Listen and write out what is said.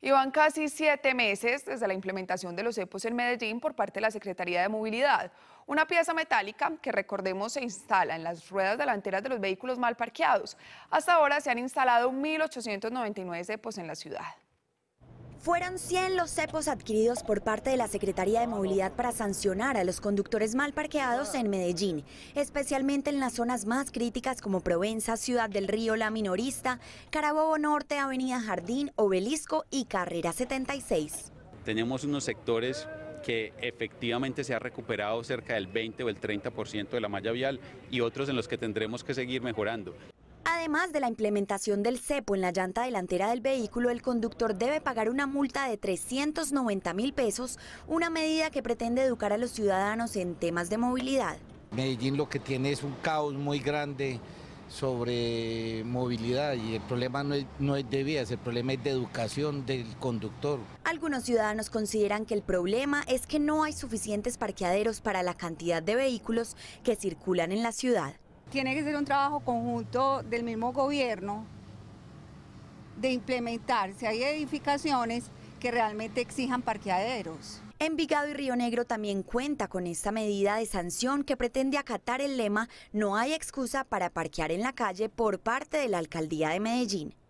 Y van casi siete meses desde la implementación de los EPOS en Medellín por parte de la Secretaría de Movilidad. Una pieza metálica que, recordemos, se instala en las ruedas delanteras de los vehículos mal parqueados. Hasta ahora se han instalado 1.899 EPOS en la ciudad. Fueron 100 los cepos adquiridos por parte de la Secretaría de Movilidad para sancionar a los conductores mal parqueados en Medellín, especialmente en las zonas más críticas como Provenza, Ciudad del Río, La Minorista, Carabobo Norte, Avenida Jardín, Obelisco y Carrera 76. Tenemos unos sectores que efectivamente se ha recuperado cerca del 20 o el 30% de la malla vial y otros en los que tendremos que seguir mejorando. Además de la implementación del cepo en la llanta delantera del vehículo, el conductor debe pagar una multa de 390 mil pesos, una medida que pretende educar a los ciudadanos en temas de movilidad. Medellín lo que tiene es un caos muy grande sobre movilidad y el problema no es, de vías, el problema es de educación del conductor. Algunos ciudadanos consideran que el problema es que no hay suficientes parqueaderos para la cantidad de vehículos que circulan en la ciudad tiene que ser un trabajo conjunto del mismo gobierno de implementar si hay edificaciones que realmente exijan parqueaderos. Envigado y Río Negro también cuenta con esta medida de sanción que pretende acatar el lema No hay excusa para parquear en la calle por parte de la alcaldía de Medellín.